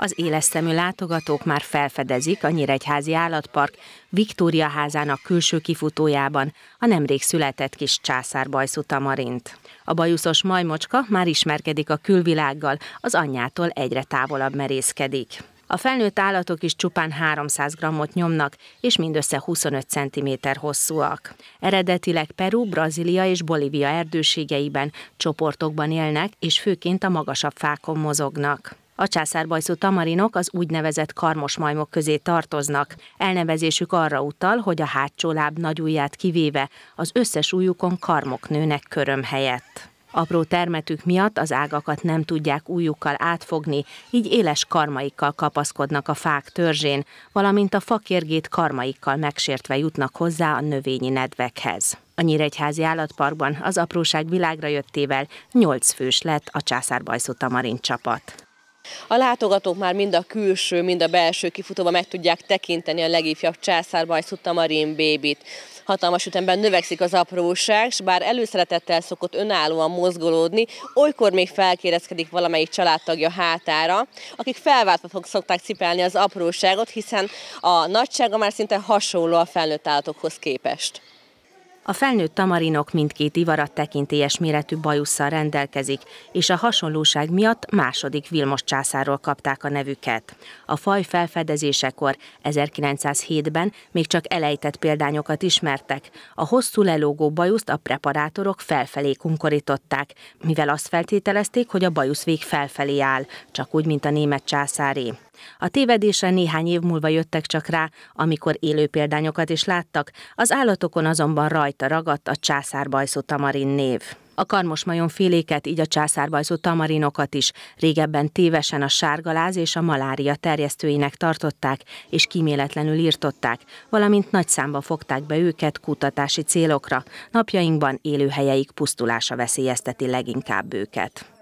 Az éles szemű látogatók már felfedezik a Nyíregyházi Állatpark Viktória házának külső kifutójában a nemrég született kis császárbajszú tamarint. A bajuszos majmocska már ismerkedik a külvilággal, az anyjától egyre távolabb merészkedik. A felnőtt állatok is csupán 300 grammot nyomnak, és mindössze 25 cm hosszúak. Eredetileg Peru, Brazília és Bolívia erdőségeiben, csoportokban élnek, és főként a magasabb fákon mozognak. A császárbajszú tamarinok az úgynevezett karmos majmok közé tartoznak. Elnevezésük arra utal, hogy a hátsó láb ujját kivéve az összes ujjukon karmok nőnek köröm helyett. Apró termetük miatt az ágakat nem tudják újukkal átfogni, így éles karmaikkal kapaszkodnak a fák törzsén, valamint a fakérgét karmaikkal megsértve jutnak hozzá a növényi nedvekhez. A Nyíregyházi Állatparkban az apróság világra jöttével nyolc fős lett a császárbajszú tamarin csapat. A látogatók már mind a külső, mind a belső kifutóba meg tudják tekinteni a legifjabb császárbajszút Tamarin bébit. Hatalmas ütemben növekszik az apróság, s bár előszeretettel szokott önállóan mozgolódni, olykor még felkérezkedik valamelyik családtagja hátára, akik felváltva szokták cipelni az apróságot, hiszen a nagysága már szinte hasonló a felnőtt állatokhoz képest. A felnőtt tamarinok mindkét ivarat tekintélyes méretű bajusszal rendelkezik, és a hasonlóság miatt második Vilmos császárról kapták a nevüket. A faj felfedezésekor 1907-ben még csak elejtett példányokat ismertek. A hosszú lelógó bajuszt a preparátorok felfelé kunkorították, mivel azt feltételezték, hogy a bajusz vég felfelé áll, csak úgy, mint a német császáré. A tévedésre néhány év múlva jöttek csak rá, amikor élő példányokat is láttak, az állatokon azonban rajta ragadt a császárbajszó tamarin név. A majom féléket, így a császárbajzó tamarinokat is régebben tévesen a sárgaláz és a malária terjesztőinek tartották, és kíméletlenül írtották, valamint nagy számba fogták be őket kutatási célokra. Napjainkban élőhelyeik pusztulása veszélyezteti leginkább őket.